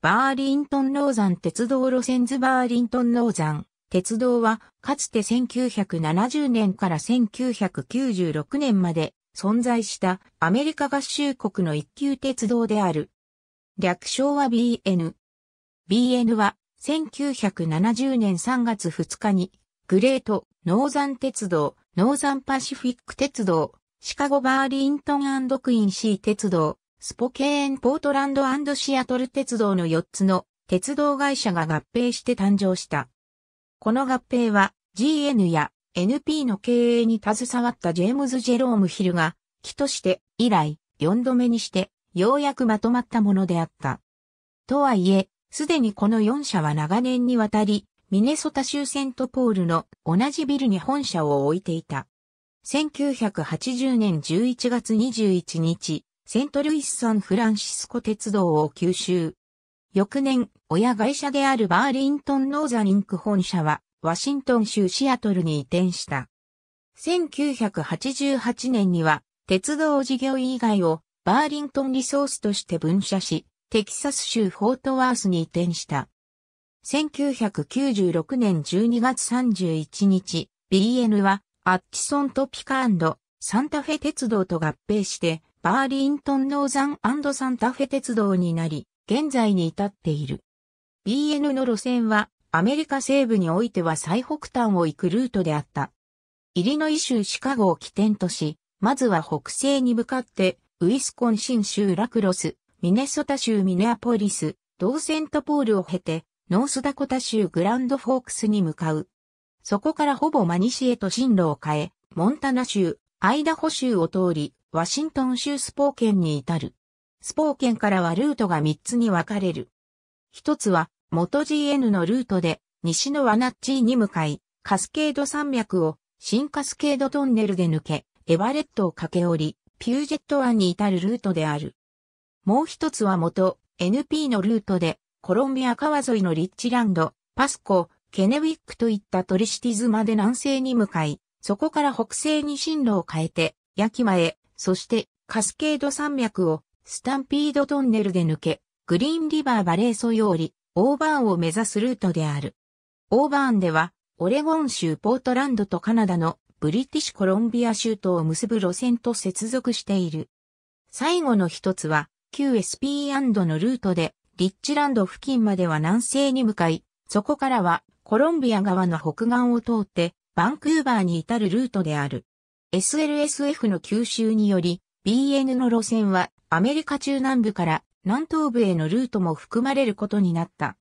バーリントンローザン鉄道路線図バーリントンローザン。鉄道は、かつて1970年から1996年まで存在したアメリカ合衆国の一級鉄道である。略称は BN。BN は、1970年3月2日に、グレート、ノーザン鉄道、ノーザンパシフィック鉄道、シカゴバーリントンクインシー鉄道、スポケーンポートランドシアトル鉄道の4つの鉄道会社が合併して誕生した。この合併は GN や NP の経営に携わったジェームズ・ジェローム・ヒルが、機として以来4度目にしてようやくまとまったものであった。とはいえ、すでにこの4社は長年にわたり、ミネソタ州セントポールの同じビルに本社を置いていた。1980年11月21日、セントルイス・サンフランシスコ鉄道を吸収。翌年、親会社であるバーリントン・ノーザ・リンク本社は、ワシントン州シアトルに移転した。1988年には、鉄道事業以外を、バーリントンリソースとして分社し、テキサス州フォートワースに移転した。1996年12月31日、BN は、アッチソントピカサンタフェ鉄道と合併して、アーリントンノーザンサンタフェ鉄道になり、現在に至っている。BN の路線は、アメリカ西部においては最北端を行くルートであった。イリノイ州シカゴを起点とし、まずは北西に向かって、ウィスコンシン州ラクロス、ミネソタ州ミネアポリス、ーセントポールを経て、ノースダコタ州グランドフォークスに向かう。そこからほぼ真西へと進路を変え、モンタナ州、アイダホ州を通り、ワシントン州スポーケンに至る。スポーケンからはルートが3つに分かれる。一つは、元 GN のルートで、西のワナッチーに向かい、カスケード山脈を、新カスケードトンネルで抜け、エバレットを駆け下り、ピュージェット湾に至るルートである。もう一つは元、NP のルートで、コロンビア川沿いのリッチランド、パスコ、ケネウィックといったトリシティズまで南西に向かい、そこから北西に進路を変えて、ヤキマへ、そしてカスケード山脈をスタンピードトンネルで抜け、グリーンリバーバレーソよりオーバーンを目指すルートである。オーバーンではオレゴン州ポートランドとカナダのブリティッシュコロンビア州とを結ぶ路線と接続している。最後の一つは、q SP& のルートで、リッチランド付近までは南西に向かい、そこからはコロンビア側の北岸を通って、バンクーバーに至るルートである。SLSF の吸収により、BN の路線はアメリカ中南部から南東部へのルートも含まれることになった。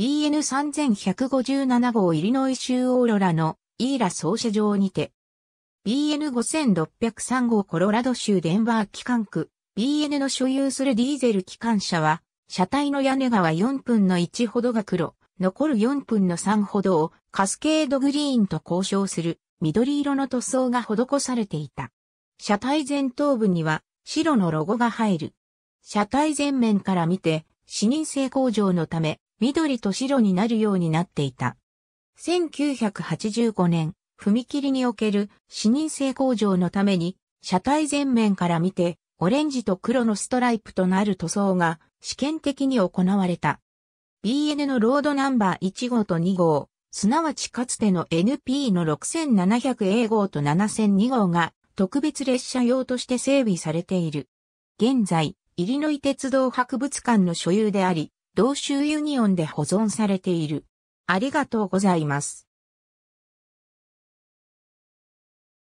BN3157 号イリノイ州オーロラのイーラ総社場にて、BN5603 号コロラド州デンバー機関区、BN の所有するディーゼル機関車は、車体の屋根側4分の1ほどが黒、残る4分の3ほどをカスケードグリーンと交渉する緑色の塗装が施されていた。車体前頭部には白のロゴが入る。車体前面から見て、視認性向上のため、緑と白になるようになっていた。1985年、踏切における視認性向上のために、車体前面から見て、オレンジと黒のストライプとなる塗装が試験的に行われた。BN のロードナンバー1号と2号、すなわちかつての NP の6700 A 号と7002号が特別列車用として整備されている。現在、イリノイ鉄道博物館の所有であり、同州ユニオンで保存されている。ありがとうございます。